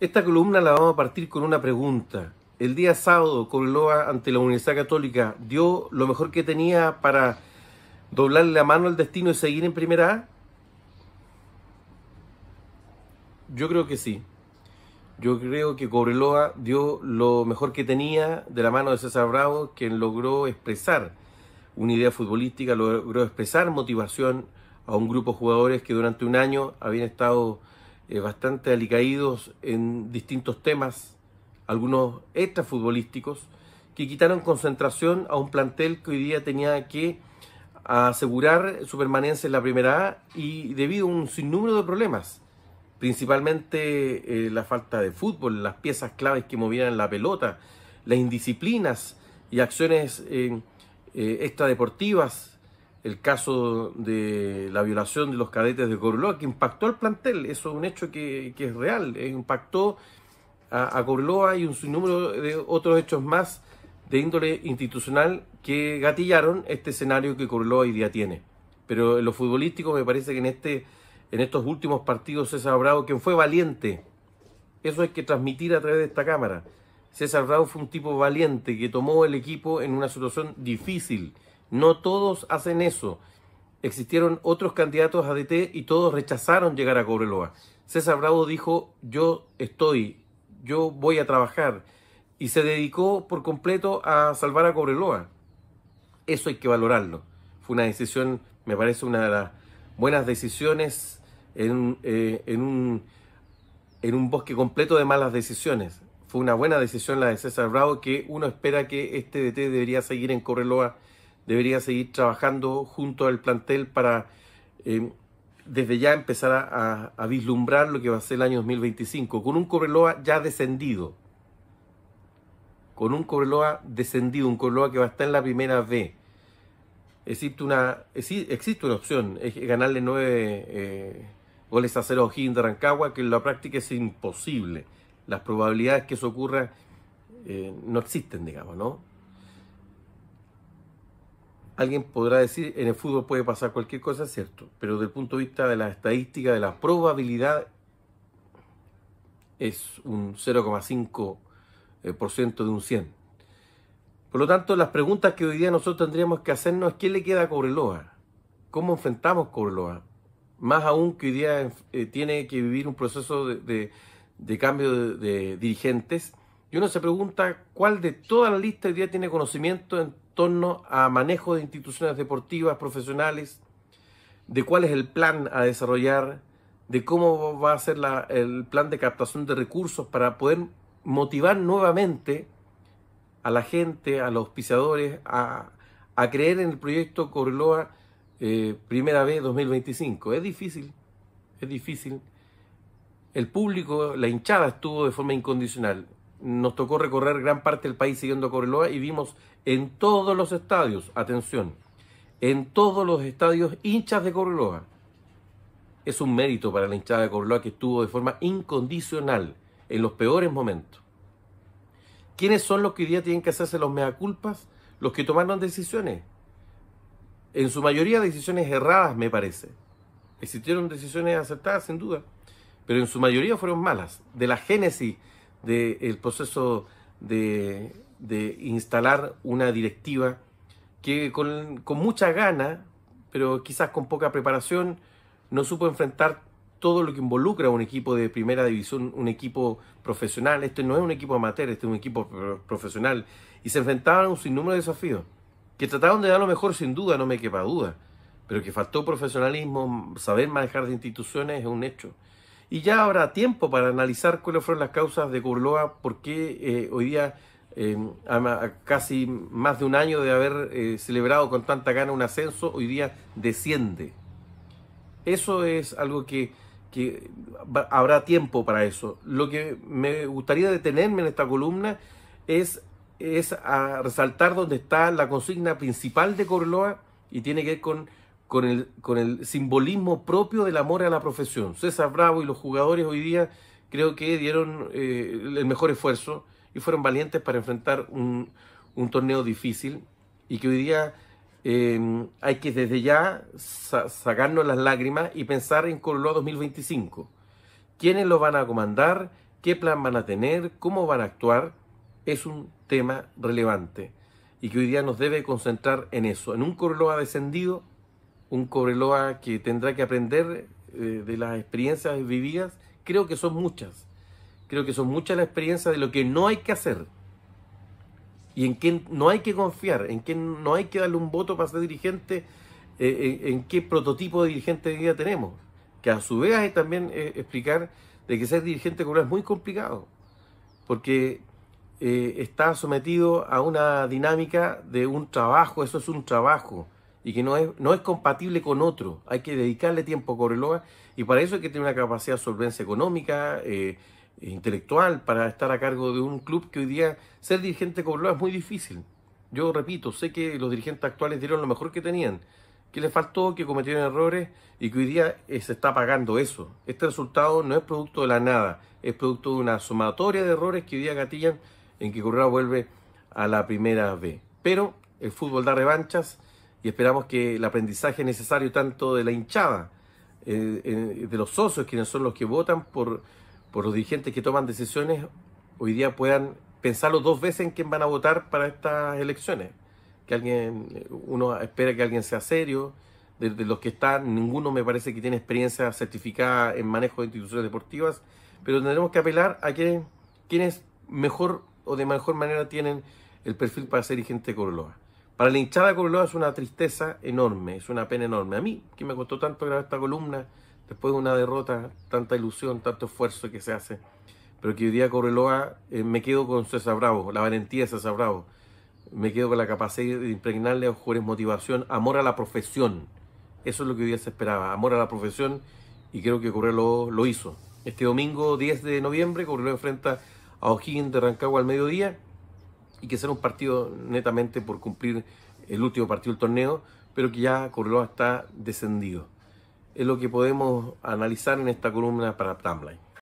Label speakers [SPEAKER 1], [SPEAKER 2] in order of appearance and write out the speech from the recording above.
[SPEAKER 1] Esta columna la vamos a partir con una pregunta. El día sábado, Cobreloa ante la Universidad Católica dio lo mejor que tenía para doblarle la mano al destino y seguir en primera A. Yo creo que sí. Yo creo que Cobreloa dio lo mejor que tenía de la mano de César Bravo, quien logró expresar una idea futbolística, logró expresar motivación a un grupo de jugadores que durante un año habían estado eh, bastante alicaídos en distintos temas, algunos extrafutbolísticos, que quitaron concentración a un plantel que hoy día tenía que asegurar su permanencia en la primera A y debido a un sinnúmero de problemas, principalmente eh, la falta de fútbol, las piezas claves que movían la pelota, las indisciplinas y acciones eh, extradeportivas el caso de la violación de los cadetes de corloa que impactó al plantel, eso es un hecho que, que es real, eh, impactó a, Corloa y un sinnúmero de otros hechos más de índole institucional que gatillaron este escenario que Coruloa hoy día tiene. Pero en lo futbolístico me parece que en, este, en estos últimos partidos César Bravo, quien fue valiente, eso hay que transmitir a través de esta cámara. César Bravo fue un tipo valiente que tomó el equipo en una situación difícil no todos hacen eso. Existieron otros candidatos a DT y todos rechazaron llegar a Cobreloa. César Bravo dijo, yo estoy, yo voy a trabajar. Y se dedicó por completo a salvar a Cobreloa. Eso hay que valorarlo. Fue una decisión, me parece, una de las buenas decisiones en, eh, un, en un bosque completo de malas decisiones. Fue una buena decisión la de César Bravo que uno espera que este DT debería seguir en Cobreloa debería seguir trabajando junto al plantel para eh, desde ya empezar a, vislumbrar lo que va a ser el año 2025, con un Cobreloa ya descendido. Con un Cobreloa descendido, un Cobreloa que va a estar en la primera B. Existe una, existe una opción, es ganarle nueve eh, goles a cero a de Rancagua, que en la práctica es imposible. Las probabilidades que eso ocurra eh, no existen, digamos, ¿no? Alguien podrá decir, en el fútbol puede pasar cualquier cosa, es cierto, pero desde el punto de vista de la estadística, de la probabilidad, es un 0,5% de un 100. Por lo tanto, las preguntas que hoy día nosotros tendríamos que hacernos es, ¿qué le queda a Cobreloa? ¿Cómo enfrentamos Cobreloa? Más aún que hoy día eh, tiene que vivir un proceso de, cambio de, dirigentes, y uno se pregunta cuál de todas las listas hoy día tiene conocimiento en torno a manejo de instituciones deportivas, profesionales, de cuál es el plan a desarrollar, de cómo va a ser el plan de captación de recursos para poder motivar nuevamente a la gente, a los auspiciadores, a, creer en el proyecto Corloa eh, Primera vez 2025. Es difícil, es difícil. El público, la hinchada estuvo de forma incondicional nos tocó recorrer gran parte del país siguiendo a Cobreloa y vimos en todos los estadios, atención, en todos los estadios hinchas de Correloa Es un mérito para la hinchada de Correloa que estuvo de forma incondicional en los peores momentos. ¿Quiénes son los que hoy día tienen que hacerse los mea culpas? Los que tomaron decisiones. En su mayoría decisiones erradas, me parece. Existieron decisiones acertadas, sin duda, pero en su mayoría fueron malas. De la génesis del proceso de, instalar una directiva que con, mucha gana, pero quizás con poca preparación, no supo enfrentar todo lo que involucra a un equipo de primera división, un equipo profesional. Este no es un equipo amateur, este es un equipo profesional. Y se enfrentaban a un sinnúmero de desafíos, que trataron de dar lo mejor sin duda, no me quepa duda. Pero que faltó profesionalismo, saber manejar las instituciones es un hecho. Y ya habrá tiempo para analizar cuáles fueron las causas de Corloa, por qué eh, hoy día, em, casi más de un año de haber eh, celebrado con tanta gana un ascenso, hoy día desciende. Eso es algo que, habrá tiempo para eso. Lo que me gustaría detenerme en esta columna es, es a resaltar dónde está la consigna principal de Corloa y tiene que ver con con el, simbolismo propio del amor a la profesión. César Bravo y los jugadores hoy día creo que dieron eh, el mejor esfuerzo y fueron valientes para enfrentar un, torneo difícil y que hoy día eh, hay que desde ya sacarnos las lágrimas y pensar en Corloa 2025. ¿Quiénes lo van a comandar? ¿Qué plan van a tener? ¿Cómo van a actuar? Es un tema relevante y que hoy día nos debe concentrar en eso, en un Corloa descendido un Cobreloa que tendrá que aprender eh, de las experiencias vividas. Creo que son muchas. Creo que son muchas las experiencias de lo que no hay que hacer y en qué no hay que confiar, en qué no hay que darle un voto para ser dirigente, eh, eh, en, qué prototipo de dirigente de vida tenemos. Que a su vez hay también explicar de que ser dirigente cobreloa es muy complicado, porque está sometido a una dinámica de un trabajo, eso es un trabajo y que no es, no es compatible con otro. Hay que dedicarle tiempo a Cobreloa y para eso hay que tener una capacidad de solvencia económica, eh, e intelectual, para estar a cargo de un club que hoy día ser dirigente de Cobreloa es muy difícil. Yo repito, sé que los dirigentes actuales dieron lo mejor que tenían, que les faltó, que cometieron errores y que hoy día eh, se está pagando eso. Este resultado no es producto de la nada, es producto de una sumatoria de errores que hoy día gatillan en que Correloa vuelve a la primera B. Pero el fútbol da revanchas y esperamos que el aprendizaje necesario tanto de la hinchada, eh, eh, de los socios, quienes son los que votan por, por los dirigentes que toman decisiones, hoy día puedan pensarlo dos veces en quién van a votar para estas elecciones. Que alguien, uno espera que alguien sea serio, de, los que están, ninguno me parece que tiene experiencia certificada en manejo de instituciones deportivas, pero tendremos que apelar a quienes, quienes mejor o de mejor manera tienen el perfil para ser dirigente de Coroloa. Para la hinchada Correloa es una tristeza enorme, es una pena enorme. A mí, que me costó tanto grabar esta columna, después de una derrota, tanta ilusión, tanto esfuerzo que se hace. Pero que hoy día Correloa, eh, me quedo con César Bravo, la valentía de César Bravo. Me quedo con la capacidad de impregnarle a los jugadores motivación, amor a la profesión. Eso es lo que hoy día se esperaba, amor a la profesión, y creo que Correloa lo hizo. Este domingo 10 de noviembre, Correloa enfrenta a O'Higgins de Rancagua al mediodía y que será un partido netamente por cumplir el último partido del torneo, pero que ya corrió está descendido. Es lo que podemos analizar en esta columna para Timeline.